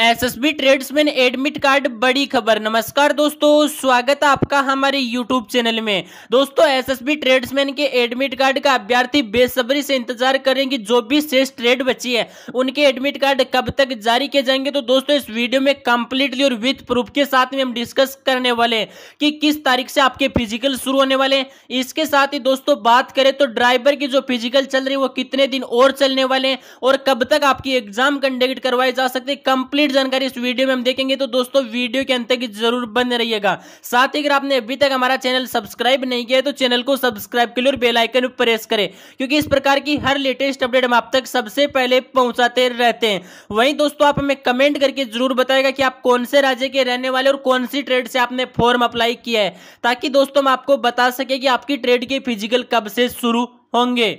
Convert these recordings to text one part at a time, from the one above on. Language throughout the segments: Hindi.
एसएसबी ट्रेड्समैन एडमिट कार्ड बड़ी खबर नमस्कार दोस्तों स्वागत है आपका हमारे यूट्यूब चैनल में दोस्तों एसएसबी ट्रेड्समैन के एडमिट कार्ड का अभ्यर्थी बेसब्री से इंतजार करेंगे जो भी शेष ट्रेड बची है उनके एडमिट कार्ड कब तक जारी किए जाएंगे तो दोस्तों इस वीडियो में कंप्लीटली और विथ प्रूफ के साथ में हम डिस्कस करने वाले कि किस तारीख से आपके फिजिकल शुरू होने वाले हैं इसके साथ ही दोस्तों बात करें तो ड्राइवर की जो फिजिकल चल रही है वो कितने दिन और चलने वाले हैं और कब तक आपकी एग्जाम कंडक्ट करवाए जा सकते कंप्लीट कंप्लीट जानकारी इस वीडियो में हम देखेंगे तो दोस्तों वीडियो के अंत तक जरूर बने रहिएगा साथ ही अगर आपने अभी तक हमारा चैनल सब्सक्राइब नहीं किया है तो चैनल को सब्सक्राइब के लिए और बेलाइकन प्रेस करें क्योंकि इस प्रकार की हर लेटेस्ट अपडेट हम आप तक सबसे पहले पहुंचाते रहते हैं वहीं दोस्तों आप हमें कमेंट करके जरूर बताएगा कि आप कौन से राज्य के रहने वाले और कौन सी ट्रेड से आपने फॉर्म अप्लाई किया है ताकि दोस्तों हम आपको बता सके कि आपकी ट्रेड की फिजिकल कब से शुरू होंगे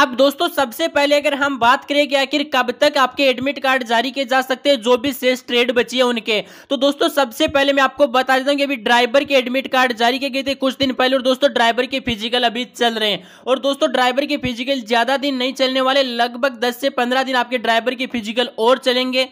अब दोस्तों सबसे पहले अगर हम बात करें कि आखिर कब तक आपके एडमिट कार्ड जारी किए जा सकते हैं जो भी शेष ट्रेड बची है उनके तो दोस्तों सबसे पहले मैं आपको बता देता हूं कि अभी ड्राइवर के एडमिट कार्ड जारी किए गए थे कुछ दिन पहले और दोस्तों ड्राइवर के फिजिकल अभी चल रहे हैं और दोस्तों ड्राइवर के फिजिकल ज्यादा दिन नहीं चलने वाले लगभग दस से पंद्रह दिन आपके ड्राइवर के फिजिकल और चलेंगे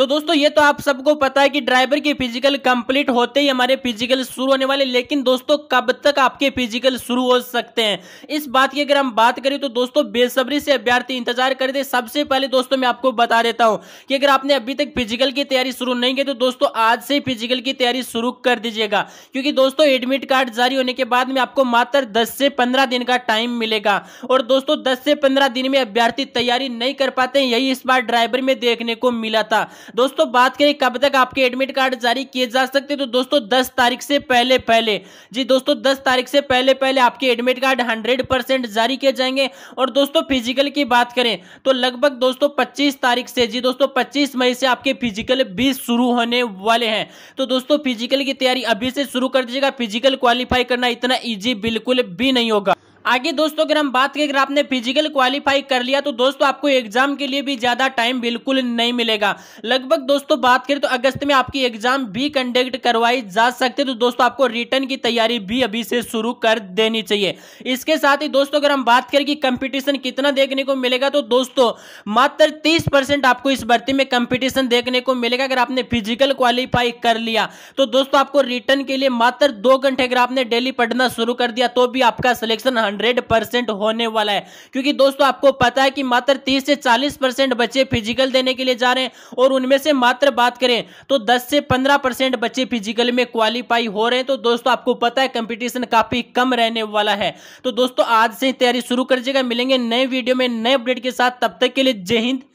तो दोस्तों ये तो आप सबको पता है कि ड्राइवर के फिजिकल कंप्लीट होते ही हमारे फिजिकल शुरू होने वाले लेकिन दोस्तों कब तक आपके फिजिकल शुरू हो सकते हैं इस बात की अगर हम बात करें तो दोस्तों बेसब्री से अभ्यर्थी इंतजार कर दे सबसे पहले दोस्तों मैं आपको बता देता हूं कि अगर आपने अभी तक फिजिकल की तैयारी शुरू नहीं की तो दोस्तों आज से फिजिकल की तैयारी शुरू कर दीजिएगा क्योंकि दोस्तों एडमिट कार्ड जारी होने के बाद में आपको मात्र दस से पंद्रह दिन का टाइम मिलेगा और दोस्तों दस से पंद्रह दिन में अभ्यर्थी तैयारी नहीं कर पाते यही इस बार ड्राइवर में देखने को मिला था दोस्तों बात करें कब तक आपके एडमिट कार्ड जारी किए जा सकते तो दोस्तों दस तारीख से पहले पहले जी दोस्तों दस तारीख से पहले पहले आपके एडमिट कार्ड हंड्रेड परसेंट जारी किए जाएंगे और दोस्तों फिजिकल की बात करें तो लगभग दोस्तों पच्चीस तारीख से जी दोस्तों पच्चीस मई से आपके फिजिकल भी शुरू होने वाले हैं तो दोस्तों फिजिकल की तैयारी अभी से शुरू कर दीजिएगा फिजिकल क्वालिफाई करना इतना ईजी बिल्कुल भी नहीं होगा आगे दोस्तों अगर हम बात करें अगर आपने फिजिकल क्वालिफाई कर लिया तो दोस्तों आपको एग्जाम के लिए भी ज्यादा टाइम बिल्कुल नहीं मिलेगा लगभग दोस्तों बात करें तो अगस्त में आपकी एग्जाम भी कंडक्ट करवाई जा सकती है तो दोस्तों आपको रिटर्न की तैयारी भी अभी से शुरू कर देनी चाहिए इसके साथ ही दोस्तों अगर हम बात करें कि कंपिटिशन कितना देखने को मिलेगा तो दोस्तों मात्र तीस आपको इस भर्ती में कंपिटिशन देखने को मिलेगा अगर आपने फिजिकल क्वालिफाई कर लिया तो दोस्तों आपको रिटर्न के लिए मात्र दो घंटे अगर आपने डेली पढ़ना शुरू कर दिया तो भी आपका सिलेक्शन हंड्रेड परसेंट होने वाला है क्योंकि दोस्तों आपको पता है कि मात्र तीस से चालीस परसेंट बच्चे फिजिकल देने के लिए जा रहे हैं और उनमें से मात्र बात करें तो दस से पंद्रह परसेंट बच्चे फिजिकल में क्वालिफाई हो रहे हैं तो दोस्तों आपको पता है कंपटीशन काफी कम रहने वाला है तो दोस्तों आज से तैयारी शुरू कर दीजिएगा मिलेंगे नए वीडियो में नए अपडेट के साथ तब तक के लिए जय हिंद